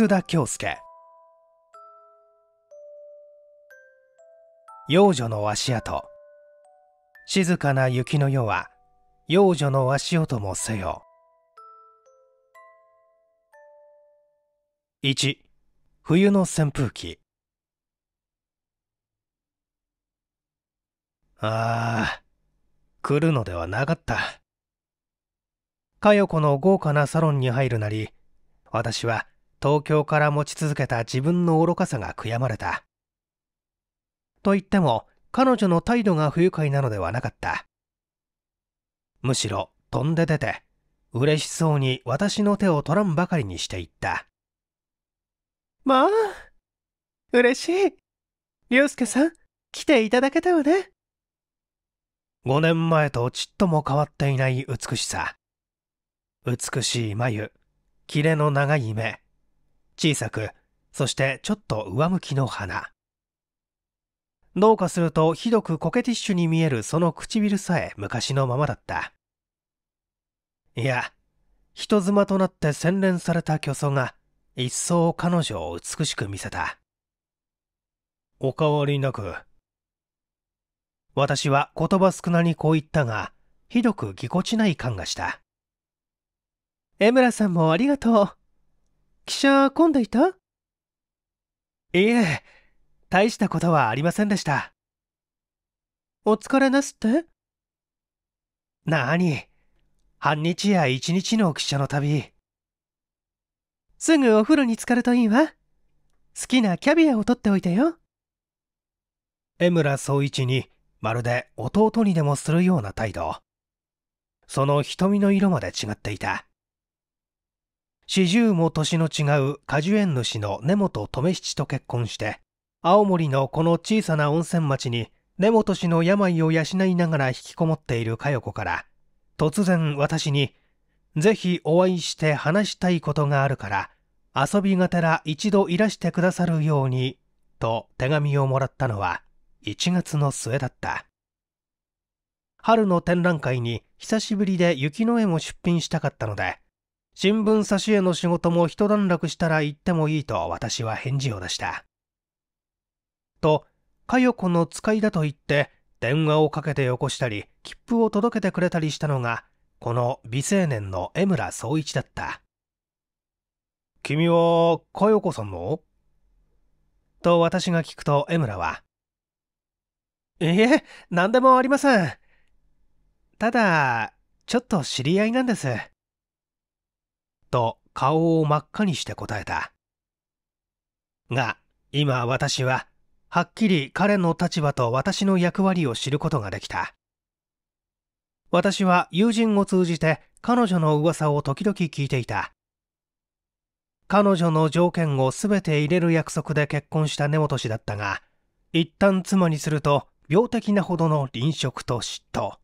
楠田恭介幼女の足跡静かな雪の夜は幼女の足音もせよ1冬の扇風機ああ来るのではなかった佳代子の豪華なサロンに入るなり私は東京から持ち続けた自分の愚かさが悔やまれた。と言っても、彼女の態度が不愉快なのではなかった。むしろ、飛んで出て、嬉しそうに私の手を取らんばかりにしていった。まあ、嬉しい。りょうすけさん、来ていただけたわね。5年前とちっとも変わっていない美しさ。美しい眉、キレの長い目、小さくそしてちょっと上向きの鼻どうかするとひどくコケティッシュに見えるその唇さえ昔のままだったいや人妻となって洗練された虚祖が一層彼女を美しく見せたおかわりなく私は言葉少なにこう言ったがひどくぎこちない感がした江村さんもありがとう汽車混んでいたいえ、大したことはありませんでした。お疲れなすってなに、半日や一日の汽車の旅。すぐお風呂に浸かるといいわ。好きなキャビアを取っておいてよ。江村総一にまるで弟にでもするような態度。その瞳の色まで違っていた。四十も年の違う果樹園主の根本留七と結婚して青森のこの小さな温泉町に根本氏の病を養いながら引きこもっている佳代子から突然私に「ぜひお会いして話したいことがあるから遊びがてら一度いらしてくださるように」と手紙をもらったのは1月の末だった春の展覧会に久しぶりで雪の絵も出品したかったので新聞挿絵の仕事も一段落したら行ってもいいと私は返事を出した。と、かよこの使いだと言って、電話をかけてよこしたり、切符を届けてくれたりしたのが、この美青年の江村総一だった。君は、かよこさんのと私が聞くと江村は、いえ、何でもありません。ただ、ちょっと知り合いなんです。と顔を真っ赤にして答えた。が、今私は、はっきり彼の立場と私の役割を知ることができた。私は友人を通じて彼女の噂を時々聞いていた。彼女の条件を全て入れる約束で結婚した根本氏だったが、一旦妻にすると病的なほどの臨職と嫉妬。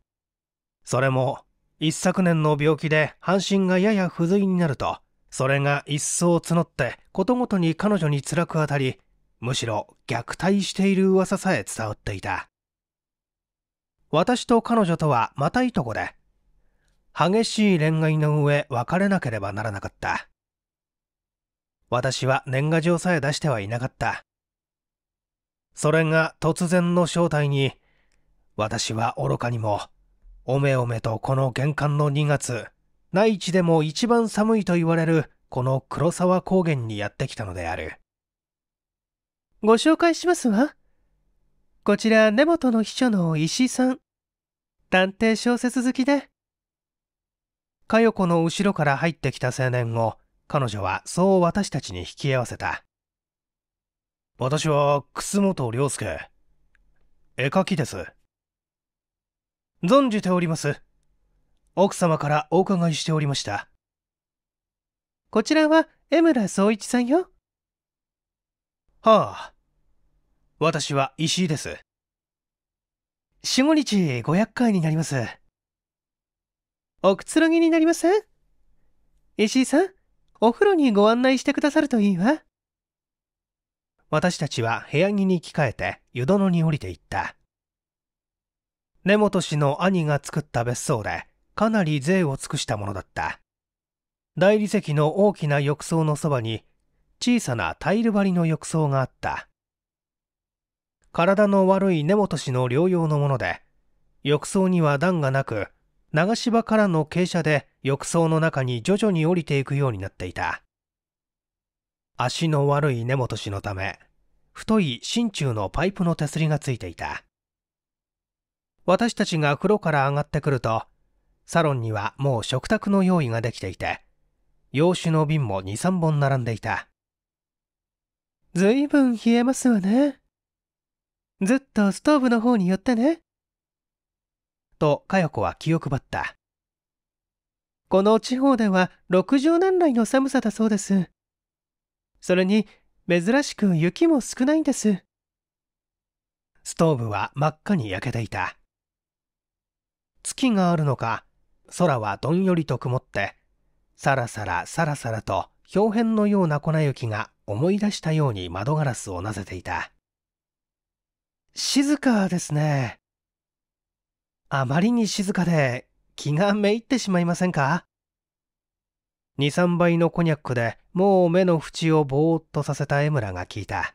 それも一昨年の病気で半身がやや不随になると、それが一層募ってことごとに彼女に辛く当たり、むしろ虐待している噂さえ伝わっていた。私と彼女とはまたいとこで、激しい恋愛の上別れなければならなかった。私は年賀状さえ出してはいなかった。それが突然の正体に、私は愚かにもおめおめとこの玄関の2月、内地でも一番寒いと言われるこの黒沢高原にやってきたのである。ご紹介しますわ。こちら根本の秘書の石井さん。探偵小説好きで。佳代子の後ろから入ってきた青年を彼女はそう私たちに引き合わせた。私は楠本良介。絵描きです。存じております奥様からお伺いしておりましたこちらは江村総一さんよはあ私は石井です四五日500回になりますおくつろぎになりません石井さんお風呂にご案内してくださるといいわ私たちは部屋着に着替えて湯殿に降りていった根本氏の兄が作った別荘でかなり税を尽くしたものだった大理石の大きな浴槽のそばに小さなタイル張りの浴槽があった体の悪い根本氏の療養のもので浴槽には段がなく長芝からの傾斜で浴槽の中に徐々に降りていくようになっていた足の悪い根本氏のため太い真鍮のパイプの手すりがついていた私たちが風呂から上がってくると、サロンにはもう食卓の用意ができていて、洋酒の瓶も2、3本並んでいた。ずいぶん冷えますわね。ずっとストーブの方に寄ってね。と、佳代子は気を配った。この地方では60年来の寒さだそうです。それに、珍しく雪も少ないんです。ストーブは真っ赤に焼けていた。月があるのか空はどんよりと曇ってさらさらさらさらと氷片のような粉雪が思い出したように窓ガラスをなぜていた静かですねあまりに静かで気がめいってしまいませんか23倍のコニャックでもう目の縁をぼーっとさせた江村が聞いた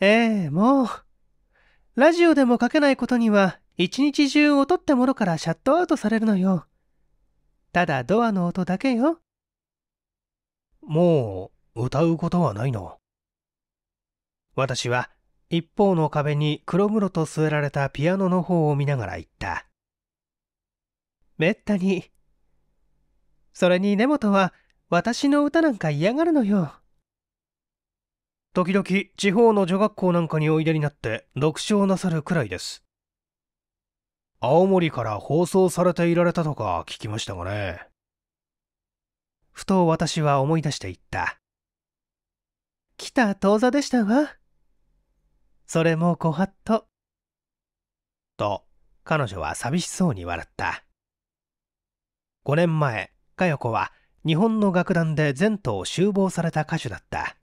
ええもうラジオでもかけないことには一日中劣ったものからシャットアウトされるのよ。ただドアの音だけよ。もう歌うことはないの。私は一方の壁に黒々と据えられたピアノの方を見ながら言った。めったに。それに根本は私の歌なんか嫌がるのよ。時々地方の女学校なんかにおいでになって読書をなさるくらいです。青森から放送されていられたとか聞きましたがねふと私は思い出して言った来た当座でしたわそれもご法度と彼女は寂しそうに笑った5年前佳代子は日本の楽団で前途を集合された歌手だった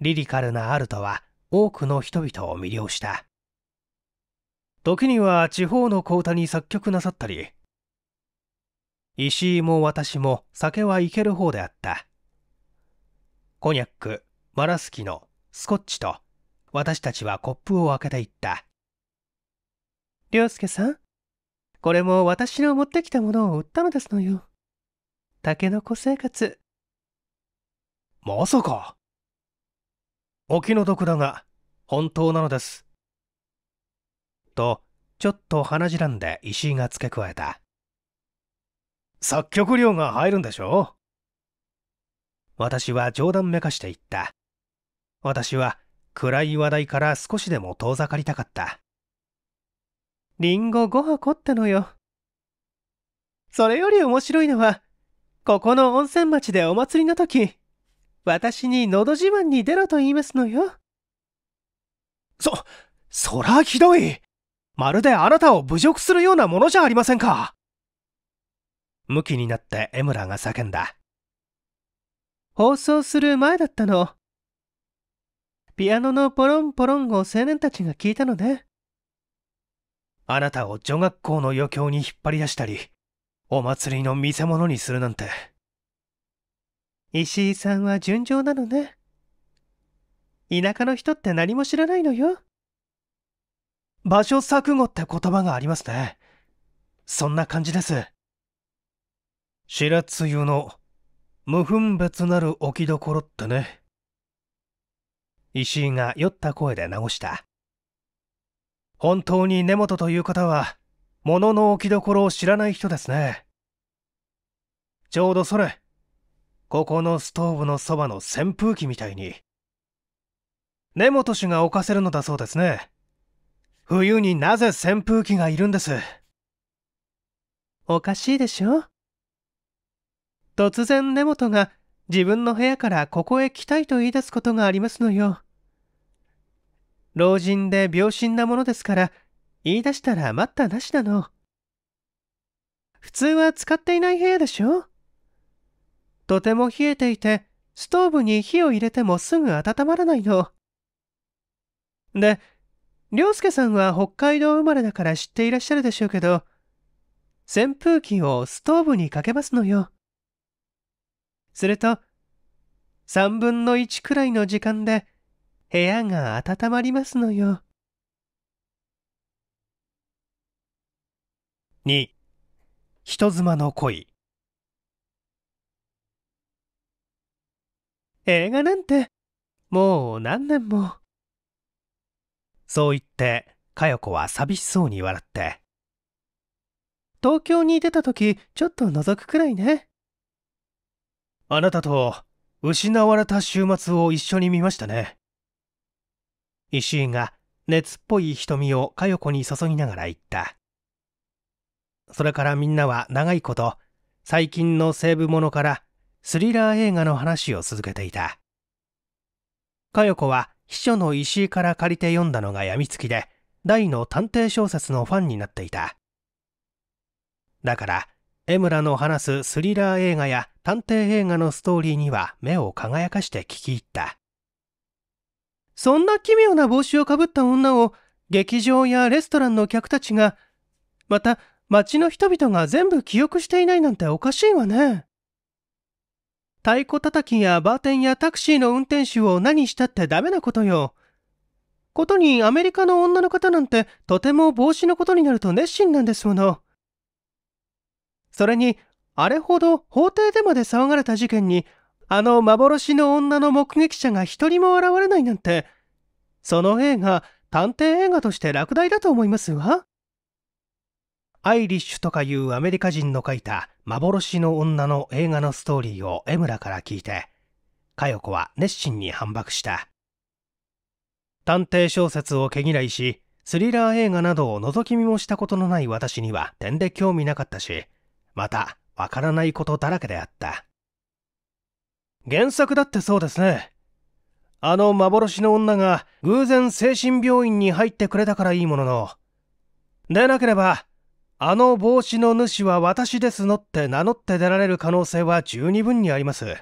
リリカルなアルトは多くの人々を魅了した時には地方の講太に作曲なさったり石井も私も酒はいける方であったコニャックマラスキのスコッチと私たちはコップを開けていった涼介さんこれも私の持ってきたものを売ったのですのよタケノコ生活まさかお気の毒だが本当なのですと、ちょっと鼻じらんで石井が付け加えた。作曲料が入るんでしょ私は冗談めかして言った。私は暗い話題から少しでも遠ざかりたかった。リンゴ5箱ってのよ。それより面白いのは、ここの温泉町でお祭りの時、私にのど自慢に出ろと言いますのよ。そ、そらひどい。まるであなたを侮辱するようなものじゃありませんか。向きになってエムラが叫んだ。放送する前だったの。ピアノのポロンポロンを青年たちが聞いたのね。あなたを女学校の余興に引っ張り出したり、お祭りの見せ物にするなんて。石井さんは純情なのね。田舎の人って何も知らないのよ。場所錯誤って言葉がありますね。そんな感じです。白露の無分別なる置きどころってね。石井が酔った声で直した。本当に根本という方は、物の置きどころを知らない人ですね。ちょうどそれ、ここのストーブのそばの扇風機みたいに、根本氏が置かせるのだそうですね。冬になぜ扇風機がいるんですおかしいでしょ突然根本が自分の部屋からここへ来たいと言い出すことがありますのよ老人で病心なものですから言い出したら待ったなしなの普通は使っていない部屋でしょとても冷えていてストーブに火を入れてもすぐ温まらないので涼介さんは北海道生まれだから知っていらっしゃるでしょうけど、扇風機をストーブにかけますのよ。すると、3分の1くらいの時間で部屋が温まりますのよ。2. 人妻の恋映画なんてもう何年も。そう言って佳代子は寂しそうに笑って東京に出た時ちょっと覗くくらいねあなたと失われた週末を一緒に見ましたね石井が熱っぽい瞳を佳代子に注ぎながら言ったそれからみんなは長いこと最近の西部ものからスリラー映画の話を続けていた佳代子は秘書の石井から借りて読んだのが病みつきで、大の探偵小説のファンになっていた。だから、江村の話すスリラー映画や探偵映画のストーリーには目を輝かして聞き入った。そんな奇妙な帽子をかぶった女を劇場やレストランの客たちが、また街の人々が全部記憶していないなんておかしいわね。太鼓叩きやバーテンやタクシーの運転手を何したってダメなことよ。ことにアメリカの女の方なんてとても帽子のことになると熱心なんですもの。それに、あれほど法廷でまで騒がれた事件に、あの幻の女の目撃者が一人も現れないなんて、その映画、探偵映画として落第だと思いますわ。アイリッシュとかいうアメリカ人の書いた幻の女の映画のストーリーを江村から聞いて、佳代子は熱心に反駁した。探偵小説を毛嫌いし、スリラー映画などを覗き見もしたことのない私には点で興味なかったし、また、わからないことだらけであった。原作だってそうですね。あの幻の女が偶然精神病院に入ってくれたからいいものの、でなければあの帽子の主は私ですのって名乗って出られる可能性は十二分にあります。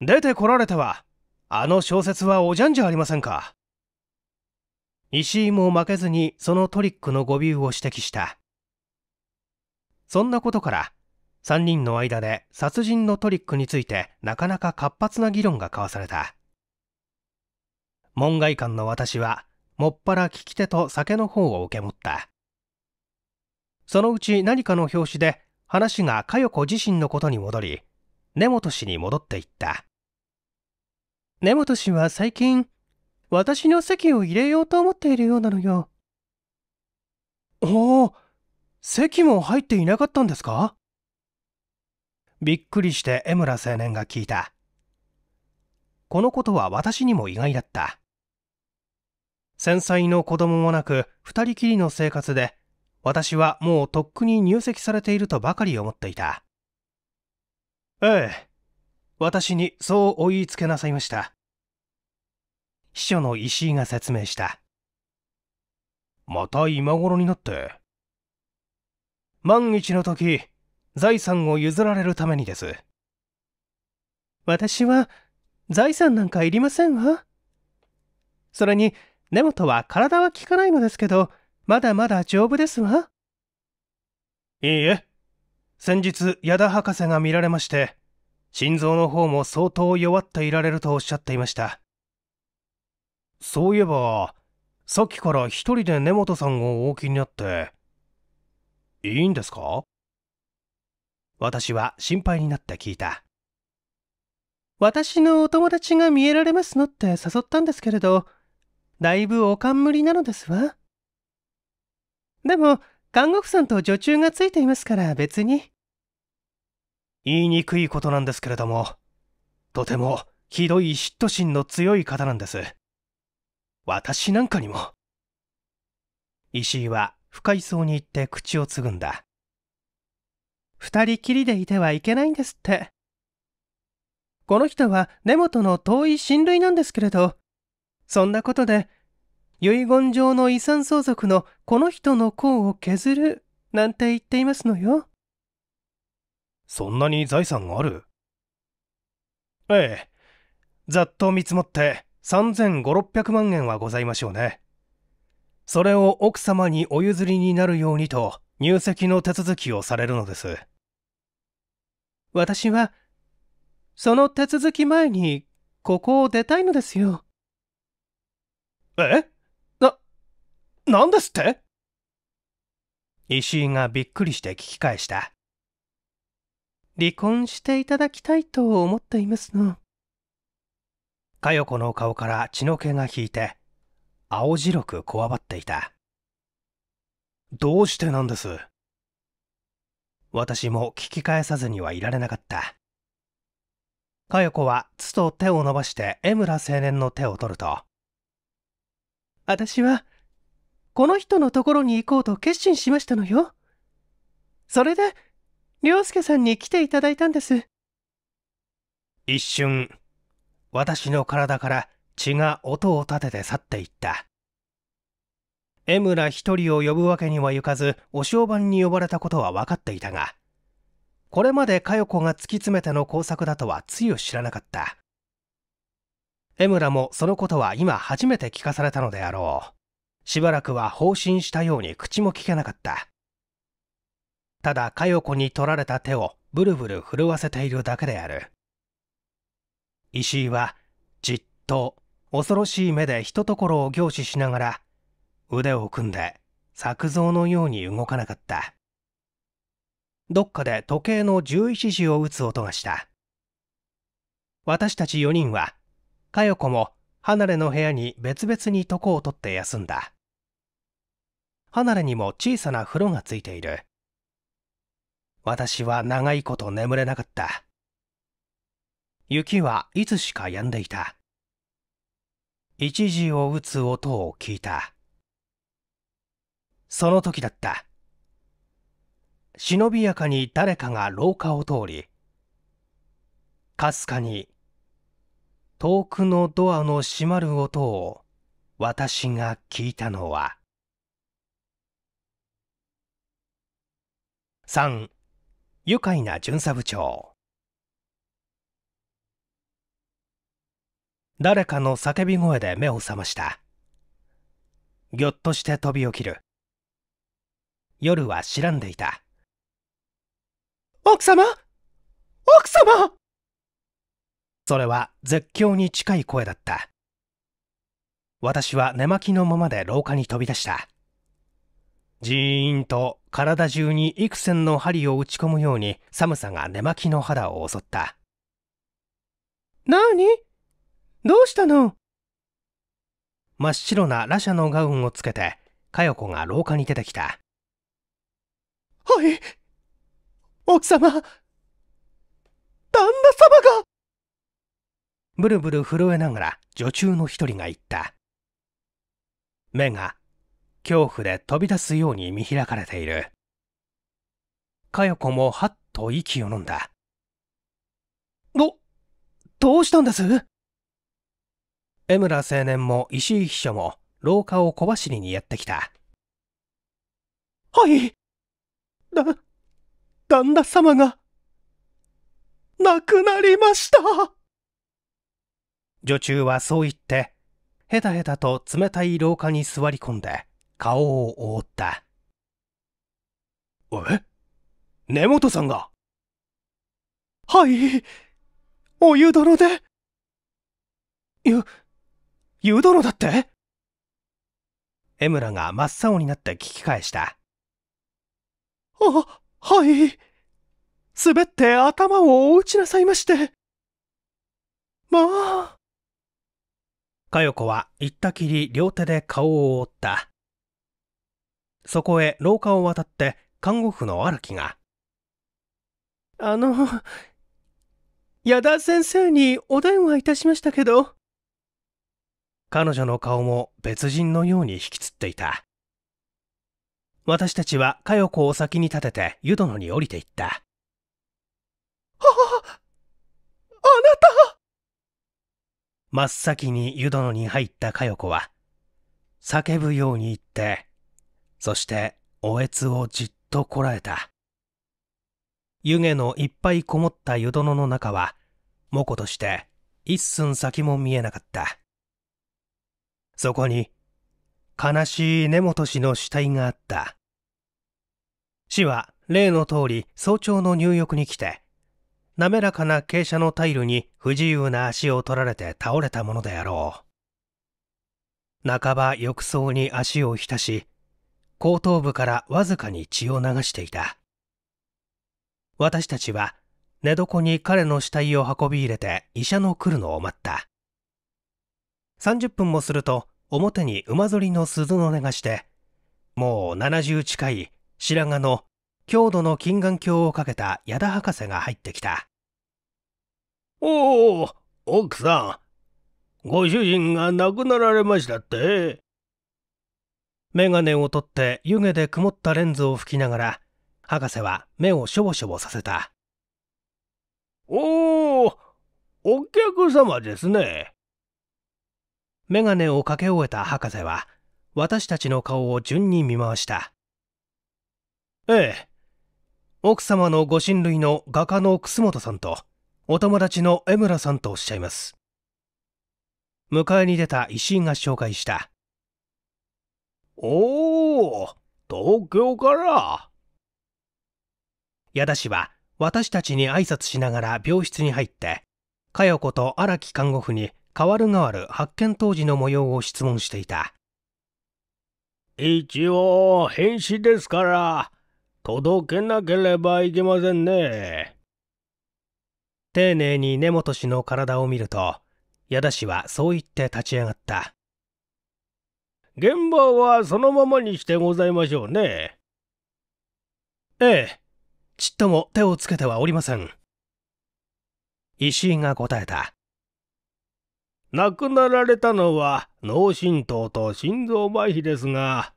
出てこられては、あの小説はおじゃんじゃありませんか。石井も負けずにそのトリックの誤尾を指摘した。そんなことから、3人の間で殺人のトリックについてなかなか活発な議論が交わされた。門外漢の私は、もっぱら聞き手と酒の方を受け持った。そのうち何かの表紙で話が佳代子自身のことに戻り根本氏に戻っていった根本氏は最近私の席を入れようと思っているようなのよおお席も入っていなかったんですかびっくりして江村青年が聞いたこのことは私にも意外だった繊細の子供もなく2人きりの生活で私はもうとっくに入籍されているとばかり思っていた。ええ、私にそうお言いつけなさいました。秘書の石井が説明した。また今頃になって。万一の時、財産を譲られるためにです。私は財産なんかいりませんわ。それに根本は体は効かないのですけどまだまだ丈夫ですわ。いいえ。先日、矢田博士が見られまして、心臓の方も相当弱っていられるとおっしゃっていました。そういえば、さっきから一人で根本さんをお置きになって、いいんですか私は心配になって聞いた。私のお友達が見えられますのって誘ったんですけれど、だいぶおかんむりなのですわ。でも、看護婦さんと女中がついていますから別に。言いにくいことなんですけれども、とてもひどい嫉妬心の強い方なんです。私なんかにも。石井は不快そうに言って口をつぐんだ。二人きりでいてはいけないんですって。この人は根本の遠い親類なんですけれど、そんなことで遺言状の遺産相続のこの人の功を削るなんて言っていますのよ。そんなに財産があるええ。ざっと見積もって3500万円はございましょうね。それを奥様にお譲りになるようにと入籍の手続きをされるのです。私は、その手続き前にここを出たいのですよ。え何ですって石井がびっくりして聞き返した。離婚していただきたいと思っていますの。佳代子の顔から血の気が引いて、青白くこわばっていた。どうしてなんです私も聞き返さずにはいられなかった。佳代子は、つと手を伸ばして江村青年の手を取ると、私は、この人のところに行こうと決心しましたのよ。それで、亮介さんに来ていただいたんです。一瞬、私の体から血が音を立てて去っていった。江村一人を呼ぶわけにはいかず、お商売に呼ばれたことは分かっていたが、これまで佳代子が突き詰めての工作だとはつゆ知らなかった。江村もそのことは今初めて聞かされたのであろう。しばらくは放心したように口も聞けなかった。ただ、佳代子に取られた手をブルブル震わせているだけである。石井は、じっと、恐ろしい目でひとところを凝視しながら、腕を組んで、作像のように動かなかった。どっかで時計の11時を打つ音がした。私たち4人は、佳代子も離れの部屋に別々に床を取って休んだ。離れにも小さな風呂がついている私は長いこと眠れなかった雪はいつしか止んでいた一時を打つ音を聞いたその時だった忍びやかに誰かが廊下を通りかすかに遠くのドアの閉まる音を私が聞いたのは3愉快な巡査部長誰かの叫び声で目を覚ましたぎょっとして飛び起きる夜は知らんでいた奥様奥様それは絶叫に近い声だった私は寝巻きのままで廊下に飛び出したじーんと体中に幾千の針を打ち込むように寒さが寝巻きの肌を襲った。なにどうしたの真っ白な羅舎のガウンをつけて、かよ子が廊下に出てきた。はい、奥様、旦那様がブルブル震えながら女中の一人が言った。目が恐怖で飛び出すように見開かれている。かよこもはっと息を飲んだ。ど、どうしたんです江村青年も石井秘書も廊下を小走りにやってきた。はい。だ、旦那様が、亡くなりました。女中はそう言って、へたへたと冷たい廊下に座り込んで、顔を覆った。え根本さんがはいお湯殿でゆ、湯殿だって江村が真っ青になって聞き返した。あ、はい。滑って頭をお打ちなさいまして。まあ。かよこは言ったきり両手で顔を覆った。そこへ廊下を渡って看護婦の荒木が「あの矢田先生にお電話いたしましたけど」彼女の顔も別人のように引きつっていた私たちは佳代子を先に立てて湯殿に降りていったはああなた真っ先に湯殿に入った佳代子は叫ぶように言ってそしておえつをじっとこらえた湯気のいっぱいこもった湯殿の中はもことして一寸先も見えなかったそこに悲しい根本氏の死体があった死は例の通り早朝の入浴に来て滑らかな傾斜のタイルに不自由な足を取られて倒れたものであろう半ば浴槽に足を浸し後頭部からわずかに血を流していた私たちは寝床に彼の死体を運び入れて医者の来るのを待った30分もすると表に馬ぞりの鈴の音がしてもう70近い白髪の強度の金眼鏡をかけた矢田博士が入ってきたおお奥さんご主人が亡くなられましたってメガネを取って湯気で曇ったレンズを拭きながら、博士は目をしょぼしょぼさせた。おお、お客様ですね。メガネをかけ終えた博士は、私たちの顔を順に見回した。ええ、奥様のご親類の画家の楠本さんと、お友達の江村さんとおっしゃいます。迎えに出た石井が紹介した。おお東京から矢田氏は私たちに挨拶しながら病室に入って佳代子と荒木看護婦に代わる代わる発見当時の模様を質問していた一応変死ですから届けなければいけませんね丁寧に根本氏の体を見ると矢田氏はそう言って立ち上がった現場はそのままにしてございましょうね。ええ、ちっとも手をつけてはおりません。石井が答えた。亡くなられたのは脳震盪と心臓麻痺ですが、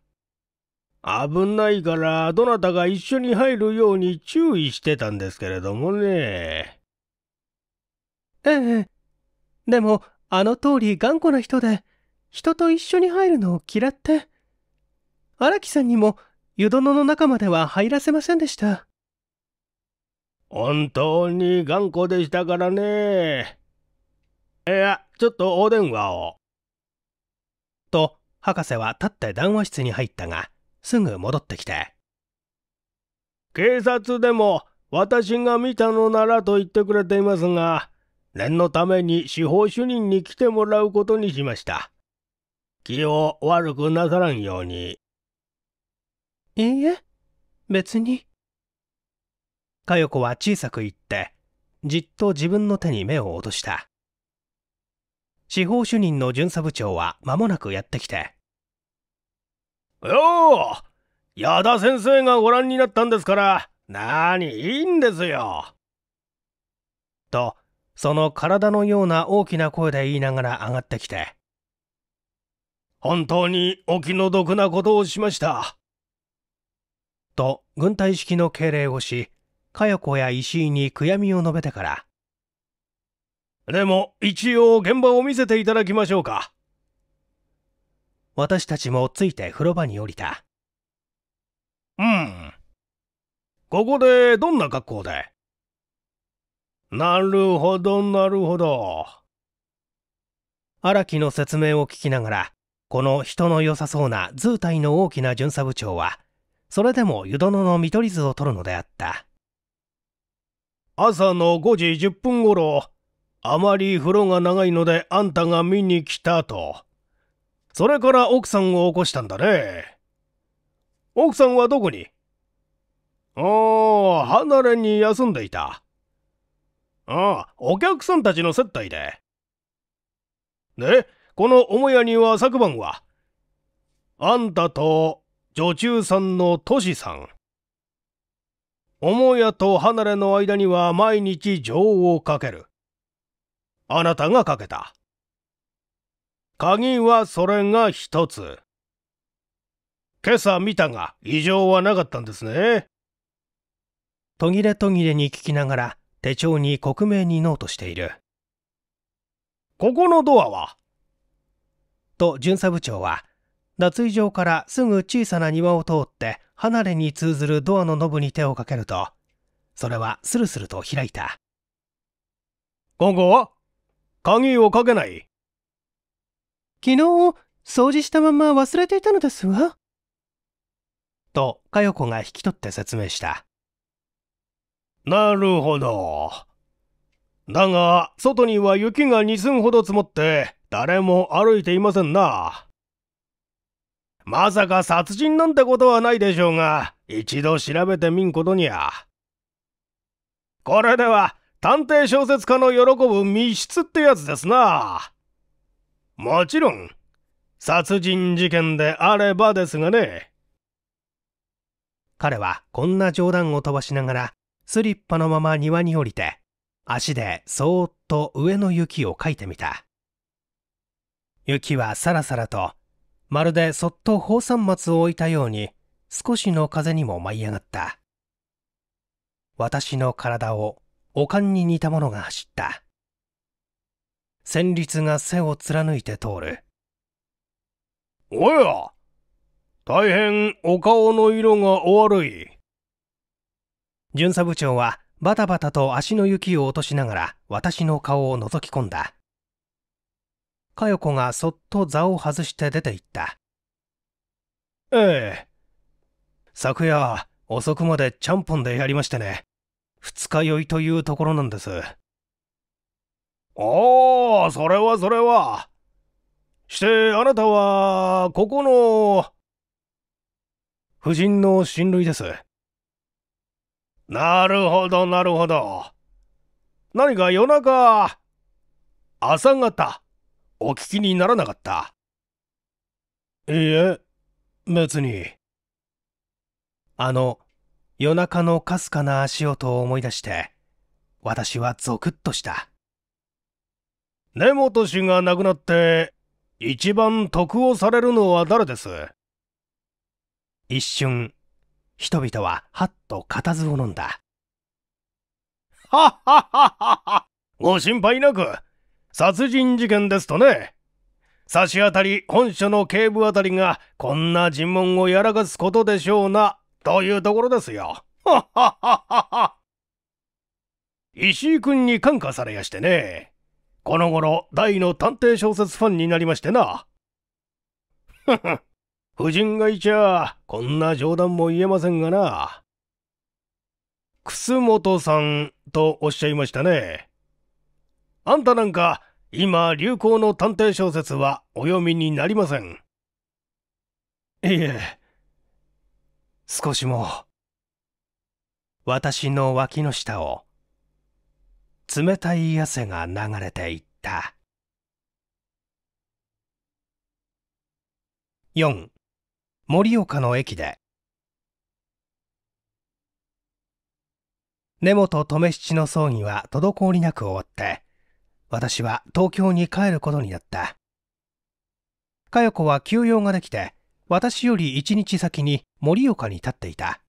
危ないからどなたが一緒に入るように注意してたんですけれどもね。ええ。でも、あの通り頑固な人で、人と一緒に入るのを嫌って。荒木さんにも、湯殿の中までは入らせませんでした。本当に頑固でしたからね。いや、ちょっとお電話を。と、博士は立って談話室に入ったが、すぐ戻ってきて。警察でも、私が見たのならと言ってくれていますが、念のために司法主任に来てもらうことにしました。気を悪くなさらんように。いいえ、別に。佳代子は小さく言って、じっと自分の手に目を落とした。司法主任の巡査部長は間もなくやってきて。よー、矢田先生がご覧になったんですから、なに、いいんですよ。と、その体のような大きな声で言いながら上がってきて。本当にお気の毒なことをしました。と、軍隊式の敬礼をし、かよ子や石井に悔やみを述べてから。でも、一応現場を見せていただきましょうか。私たちもついて風呂場に降りた。うん。ここでどんな格好でなるほど、なるほど。荒木の説明を聞きながら、この人の良さそうな図体の大きな巡査部長は、それでも湯殿の見取り図を取るのであった。朝の5時10分ごろ、あまり風呂が長いのであんたが見に来たと。それから奥さんを起こしたんだね。奥さんはどこにああ、離れに休んでいた。ああ、お客さんたちの接待で。で、この母屋には昨晩は、あんたと女中さんのトシさん、母屋と離れの間には毎日情をかける。あなたがかけた。鍵はそれが一つ。今朝見たが異常はなかったんですね。途切れ途切れに聞きながら手帳に克明にノートしている。ここのドアはと巡査部長は脱衣場からすぐ小さな庭を通って離れに通ずるドアのノブに手をかけるとそれはスルスルと開いた今後は鍵をかけない昨日掃除したまま忘れていたのですわと佳代子が引き取って説明したなるほどだが外には雪が2寸ほど積もって誰も歩いていませんな。まさか殺人なんてことはないでしょうが、一度調べてみんことにゃ。これでは、探偵小説家の喜ぶ密室ってやつですな。もちろん、殺人事件であればですがね。彼はこんな冗談を飛ばしながら、スリッパのまま庭に降りて、足でそーっと上の雪をかいてみた。雪はさらさらと、まるでそっと宝山松を置いたように、少しの風にも舞い上がった。私の体を、おかんに似たものが走った。旋律が背を貫いて通る。おや大変お顔の色がお悪い。巡査部長はバタバタと足の雪を落としながら私の顔を覗き込んだ。佳代子がそっと座を外して出て行った。ええ。昨夜、遅くまでちゃんぽんでやりましてね。二日酔いというところなんです。おー、それはそれは。して、あなたは、ここの、夫人の親類です。なるほど、なるほど。何か夜中、朝方、お聞きにならなかった。いいえ、別に。あの、夜中のかすかな足音を思い出して、私はゾクッとした。根本氏が亡くなって、一番得をされるのは誰です一瞬、人々ははっと固唾を飲んだ。はっはっはっはっはご心配なく殺人事件ですとね、差し当たり本所の警部あたりがこんな尋問をやらかすことでしょうな、というところですよ。ははははは。石井君に感化されやしてね。この頃、大の探偵小説ファンになりましてな。ふふ、夫人がいちゃ、こんな冗談も言えませんがな。楠本さんとおっしゃいましたね。あんたなんか、今流行の探偵小説はお読みになりません。いえ、少しも。私の脇の下を、冷たい汗が流れていった。4. 盛岡の駅で根本留七の葬儀は滞りなく終わって私は東京に帰ることになった。佳代子は休養ができて、私より一日先に盛岡に立っていた。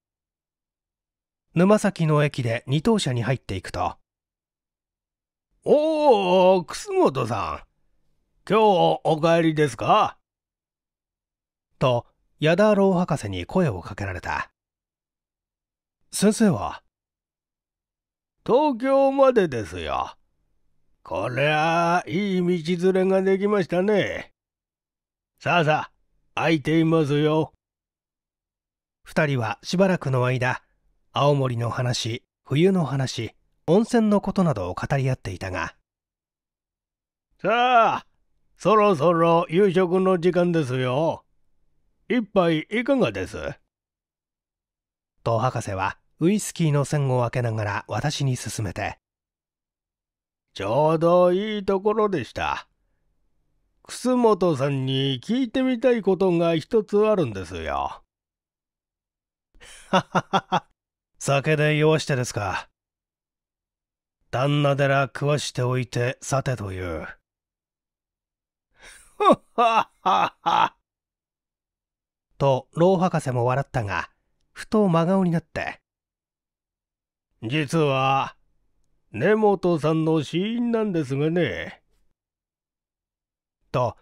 沼崎の駅で二等車に入っていくと、おお、楠本さん。今日お帰りですかと、矢田郎博士に声をかけられた。先生は東京までですよ。こりゃあ、いい道連れができましたね。さあさあ、空いていますよ。2人はしばらくの間、青森の話、冬の話、温泉のことなどを語り合っていたが。さあ、そろそろ夕食の時間ですよ。一杯いかがですと博士はウイスキーの栓を開けながら私に勧めてちょうどいいところでした。楠本さんに聞いてみたいことが一つあるんですよ。はははは、酒で酔わしてですか。旦那寺食わしておいてさてという。はははは。と、老博士も笑ったが、ふと真顔になって。実は、根本さんの死因なんですがね。と、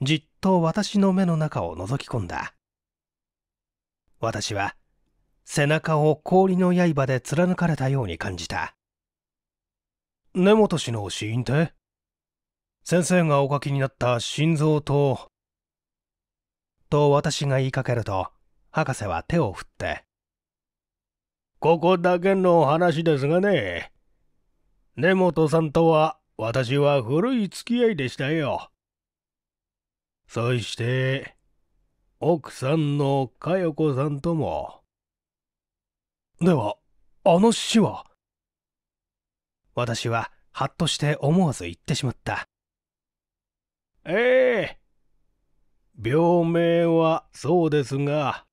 じっと私の目の中を覗き込んだ。私は、背中を氷の刃で貫かれたように感じた。根本氏の死因って先生がお書きになった心臓と、と私が言いかけると、博士は手を振って。ここだけの話ですがね。根本さんとは私は古い付き合いでしたよ。そして、奥さんの佳代子さんとも。では、あの死は私は、はっとして思わず言ってしまった。ええ病名はそうですが。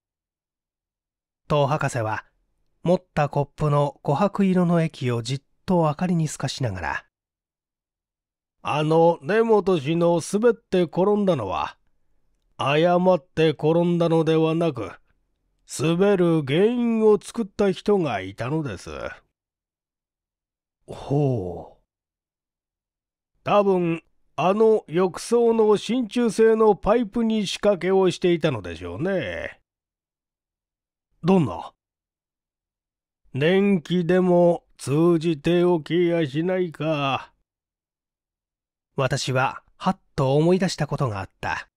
と博士は、持ったコップの琥珀色の液をじっと明かりに透かしながら、あの根本氏の滑って転んだのは、誤って転んだのではなく、滑る原因を作った人がいたのです。ほう。多分、あの浴槽の真鍮製のパイプに仕掛けをしていたのでしょうね。どんな年季でも通じておきやしないか。私は、はっと思い出したことがあった。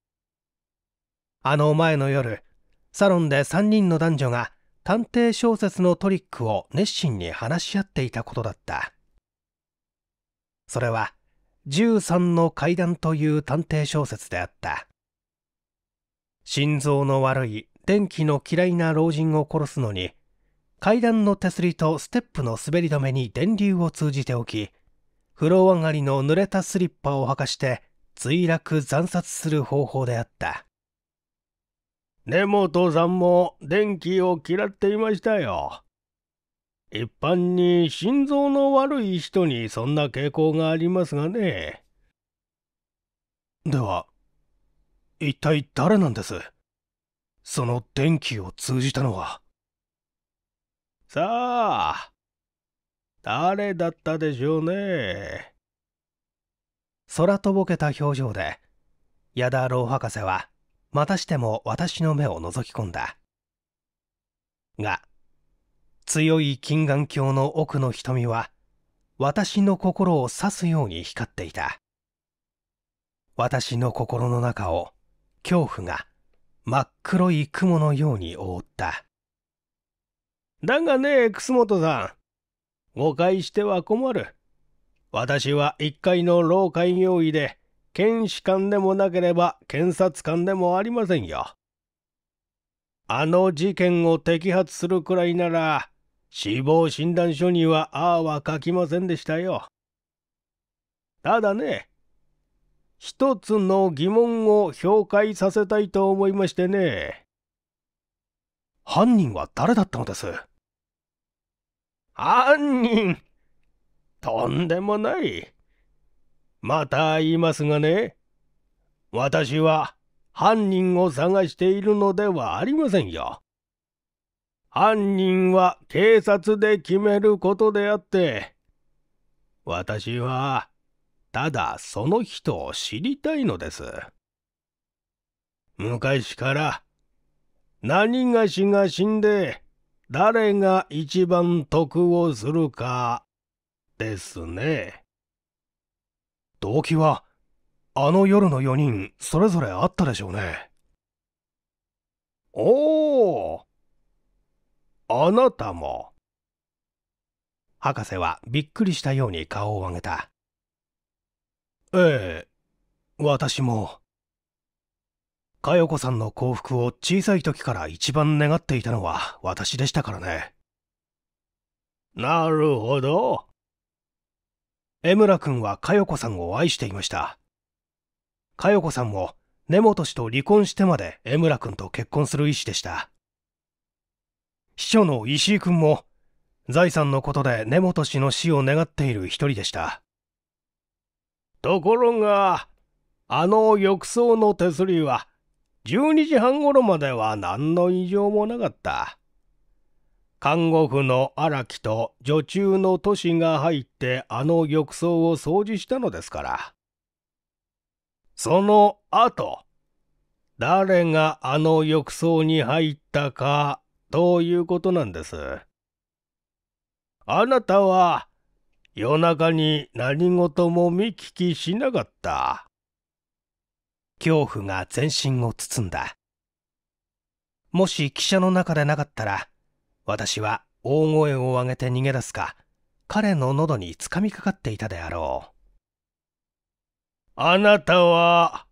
あの前の夜、サロンで3人の男女が探偵小説のトリックを熱心に話し合っていたことだった。それは、13の階段という探偵小説であった。心臓の悪い電気の嫌いな老人を殺すのに階段の手すりとステップの滑り止めに電流を通じておき、風呂上がりの濡れたスリッパを履かして墜落惨殺する方法であった。根本さんも電気を嫌っていましたよ。一般に心臓の悪い人にそんな傾向がありますがね。では、一体誰なんですその電気を通じたのは。さあ、誰だったでしょうね。空とぼけた表情で、矢田老博士は、またしても私の目を覗き込んだ。が、強い金眼鏡の奥の瞳は、私の心を刺すように光っていた。私の心の中を恐怖が真っ黒い雲のように覆った。だがね、楠本さん、誤解しては困る。私は一階の老開業医で、検視官でもなければ検察官でもありませんよ。あの事件を摘発するくらいなら、死亡診断書にはああは書きませんでしたよ。ただね、一つの疑問を評価させたいと思いましてね。犯人は誰だったのです犯人とんでもない。また言いますがね、私は犯人を探しているのではありませんよ。犯人は警察で決めることであって、私はただその人を知りたいのです。昔から何がしが死んで誰が一番得をするか、ですね。動機は、あの夜の4人、それぞれあったでしょうね。おおあなたも。博士はびっくりしたように顔を上げた。ええ、私も。佳代子さんの幸福を小さい時から一番願っていたのは私でしたからね。なるほど。江村君は佳代子さんを愛していました。佳代子さんも根本氏と離婚してまで江村君と結婚する意思でした。秘書の石井君も財産のことで根本氏の死を願っている一人でした。ところが、あの浴槽の手すりは12時半頃までは何の異常もなかった。看護婦の荒木と女中の都市が入ってあの浴槽を掃除したのですから。その後、誰があの浴槽に入ったかということなんです。あなたは夜中に何事も見聞きしなかった。恐怖が全身を包んだ。もし汽車の中でなかったら、私は大声を上げて逃げ出すか、彼の喉につかみかかっていたであろう。あなたは、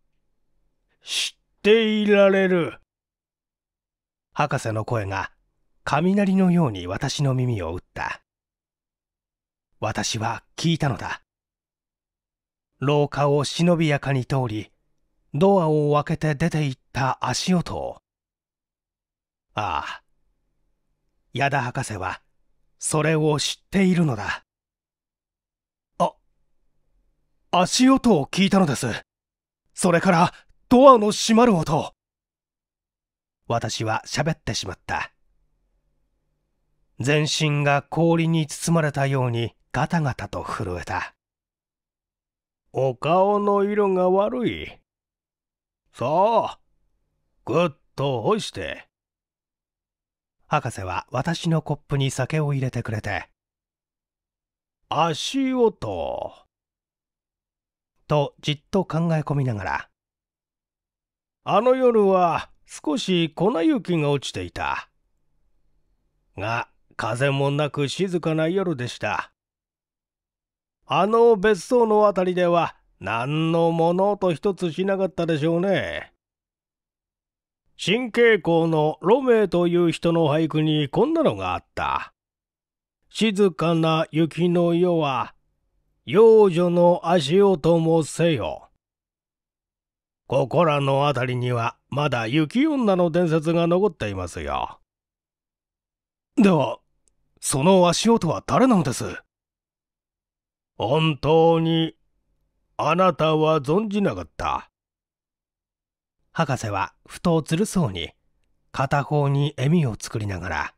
知っていられる。博士の声が雷のように私の耳を打った。私は聞いたのだ。廊下を忍びやかに通り、ドアを開けて出て行った足音をああ矢田博士はそれを知っているのだあ足音を聞いたのですそれからドアの閉まる音私は喋ってしまった全身が氷に包まれたようにガタガタと震えたお顔の色が悪いそう。ぐっと干して。博士は私のコップに酒を入れてくれて。足音。とじっと考え込みながら。あの夜は少し粉雪が落ちていた。が、風もなく静かな夜でした。あの別荘のあたりでは何の物音一つしなかったでしょうね。新傾向のロメイという人の俳句にこんなのがあった。静かな雪の夜は、幼女の足音もせよ。ここらのあたりにはまだ雪女の伝説が残っていますよ。では、その足音は誰なのです本当にあなたは存じなかった。博士はふとずるそうに片方に笑みを作りながら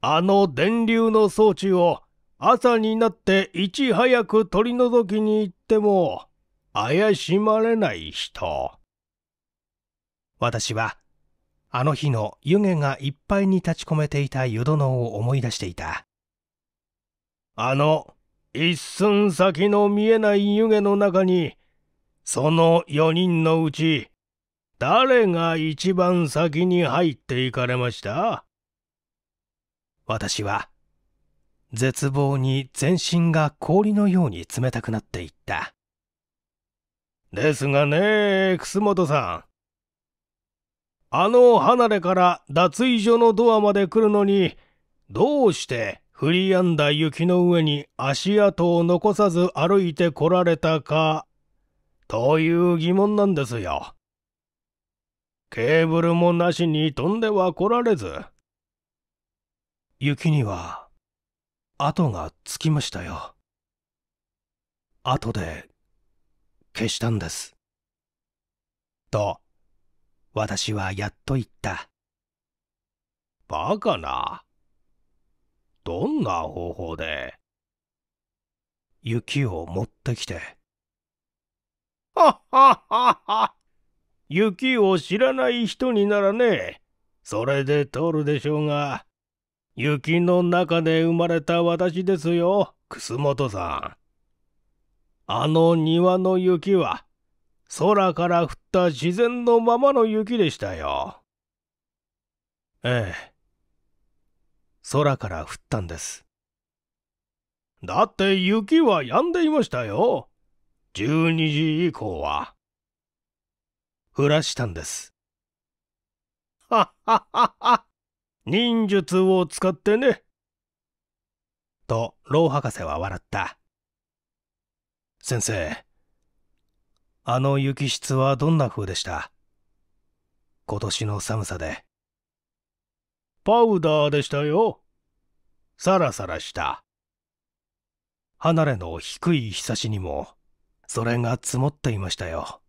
あの電流の装置を朝になっていち早く取り除きに行っても怪しまれない人私はあの日の湯気がいっぱいに立ち込めていた湯殿を思い出していたあの一寸先の見えない湯気の中に、その4人のうち、誰が一番先に入っていかれました私は、絶望に全身が氷のように冷たくなっていった。ですがね、楠本さん。あの離れから脱衣所のドアまで来るのに、どうして降りやんだ雪の上に足跡を残さず歩いてこられたか、という疑問なんですよ。ケーブルもなしに飛んでは来られず。雪には、跡がつきましたよ。後で、消したんです。と、私はやっと言った。バカな。どんな方法で雪を持ってきて。はっはっはっは雪を知らない人にならね、それで通るでしょうが、雪の中で生まれた私ですよ、楠本さん。あの庭の雪は、空から降った自然のままの雪でしたよ。ええ。空から降ったんです。だって雪は止んでいましたよ。12時以降は。降らしたんです。はっはっはっは。忍術を使ってね。と、老博士は笑った。先生、あの雪質はどんな風でした今年の寒さで。パウダーでしたよ。サラサラした。離れの低いひさしにも、それが積もっていましたよ。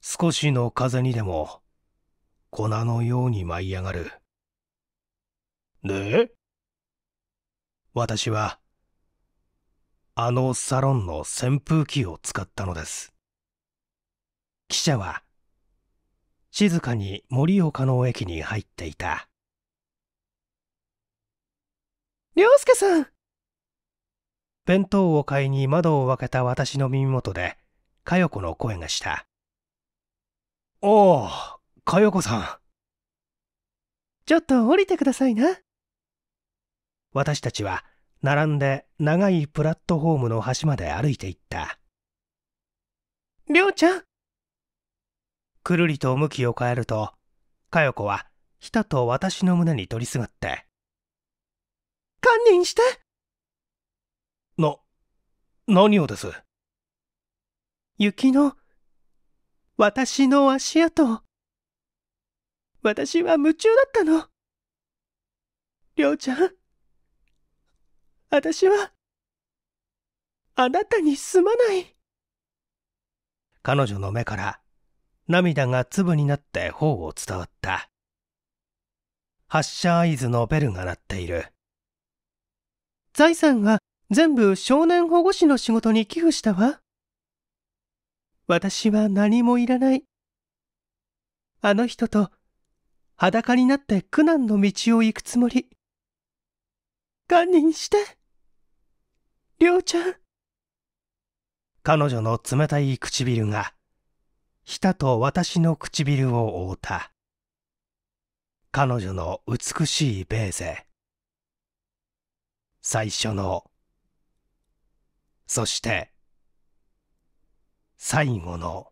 少しの風にでも、粉のように舞い上がる。で私は、あのサロンの扇風機を使ったのです。記者は、静かに盛岡の駅に入っていた涼介さん弁当を買いに窓を開けた私の耳元で佳代子の声がしたおお佳代子さんちょっと降りてくださいな私たちは並んで長いプラットホームの端まで歩いていったりょうちゃんくるりと向きを変えると、かよこは、ひたと私の胸に取りすがって。堪忍してな、何をです雪の、私の足跡。私は夢中だったの。りょうちゃん、私は、あなたにすまない。彼女の目から、涙が粒になって頬を伝わった。発車合図のベルが鳴っている。財産は全部少年保護士の仕事に寄付したわ。私は何もいらない。あの人と裸になって苦難の道を行くつもり。堪忍して。りょうちゃん。彼女の冷たい唇が舌と私の唇を覆った彼女の美しいベーゼ最初のそして最後の